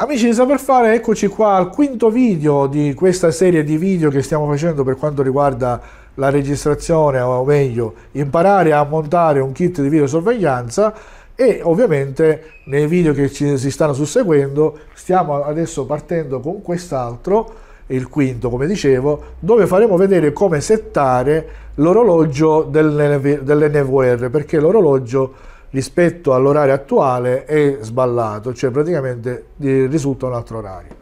Amici di Saper Fare, eccoci qua al quinto video di questa serie di video che stiamo facendo per quanto riguarda la registrazione, o meglio, imparare a montare un kit di videosorveglianza e ovviamente nei video che ci, si stanno susseguendo stiamo adesso partendo con quest'altro, il quinto come dicevo, dove faremo vedere come settare l'orologio dell'NVR, perché l'orologio rispetto all'orario attuale è sballato, cioè praticamente eh, risulta un altro orario.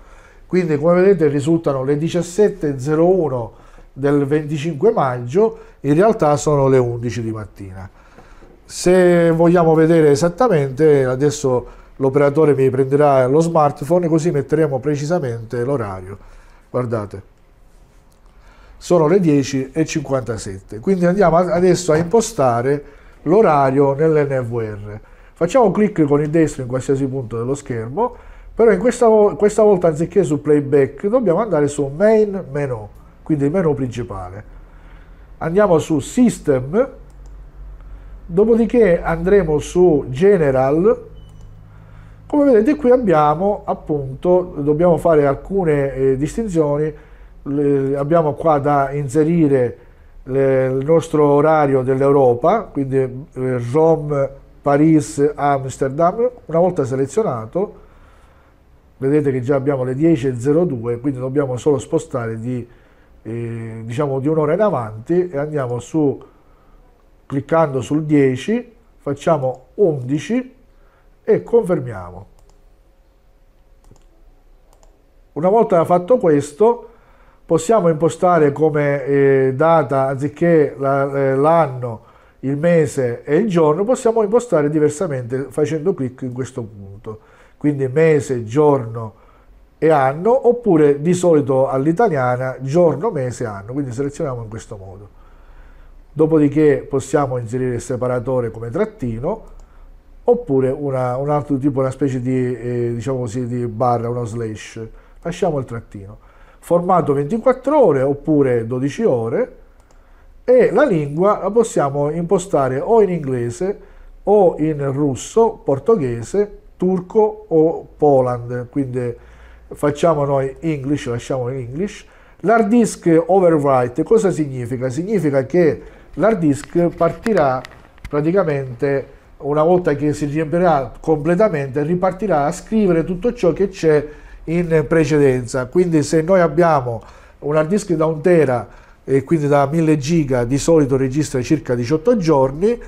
Quindi come vedete risultano le 17.01 del 25 maggio, in realtà sono le 11 di mattina. Se vogliamo vedere esattamente, adesso l'operatore mi prenderà lo smartphone così metteremo precisamente l'orario. Guardate sono le 10.57. Quindi andiamo adesso a impostare l'orario nell'NVR. Facciamo clic con il destro in qualsiasi punto dello schermo, però in questa, questa volta anziché su playback dobbiamo andare su main menu, quindi il menu principale. Andiamo su system, dopodiché andremo su general, come vedete qui abbiamo appunto, dobbiamo fare alcune eh, distinzioni, eh, abbiamo qua da inserire le, il nostro orario dell'Europa, quindi eh, Rome, Paris, Amsterdam, una volta selezionato, vedete che già abbiamo le 10.02, quindi dobbiamo solo spostare di, eh, diciamo di un'ora in avanti e andiamo su, cliccando sul 10, facciamo 11 e confermiamo. Una volta fatto questo, possiamo impostare come eh, data anziché la, eh, l'anno, il mese e il giorno, possiamo impostare diversamente facendo clic in questo punto. Quindi mese, giorno e anno, oppure di solito all'italiana giorno, mese, anno. Quindi selezioniamo in questo modo. Dopodiché possiamo inserire il separatore come trattino, oppure una, un altro tipo, una specie di, eh, diciamo così, di barra, uno slash. Lasciamo il trattino formato 24 ore oppure 12 ore e la lingua la possiamo impostare o in inglese o in russo, portoghese, turco o poland, quindi facciamo noi English, lasciamo in English. L'hard disk overwrite cosa significa? Significa che l'hard disk partirà praticamente una volta che si riempirà completamente, ripartirà a scrivere tutto ciò che c'è in precedenza. Quindi se noi abbiamo un hard disk da 1 tera e quindi da 1000 giga di solito registra circa 18 giorni,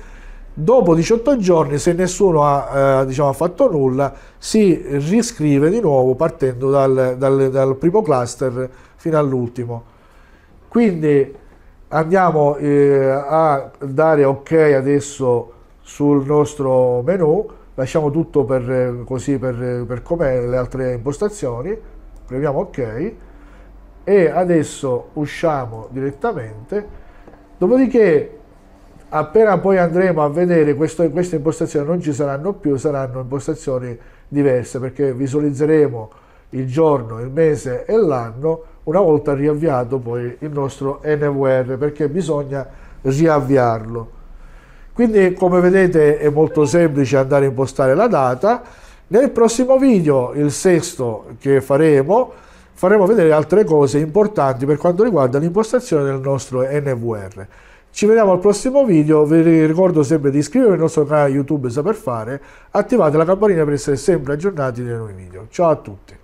dopo 18 giorni se nessuno ha, eh, diciamo, fatto nulla si riscrive di nuovo partendo dal, dal, dal primo cluster fino all'ultimo. Quindi andiamo eh, a dare ok adesso sul nostro menu lasciamo tutto per, eh, così per, eh, per com'è le altre impostazioni, premiamo ok e adesso usciamo direttamente, dopodiché appena poi andremo a vedere questo, queste impostazioni non ci saranno più, saranno impostazioni diverse perché visualizzeremo il giorno, il mese e l'anno una volta riavviato poi il nostro NVR perché bisogna riavviarlo. Quindi come vedete è molto semplice andare a impostare la data. Nel prossimo video, il sesto che faremo, faremo vedere altre cose importanti per quanto riguarda l'impostazione del nostro NVR. Ci vediamo al prossimo video, vi ricordo sempre di iscrivervi al nostro canale YouTube Saper Fare, attivate la campanella per essere sempre aggiornati dei nuovi video. Ciao a tutti!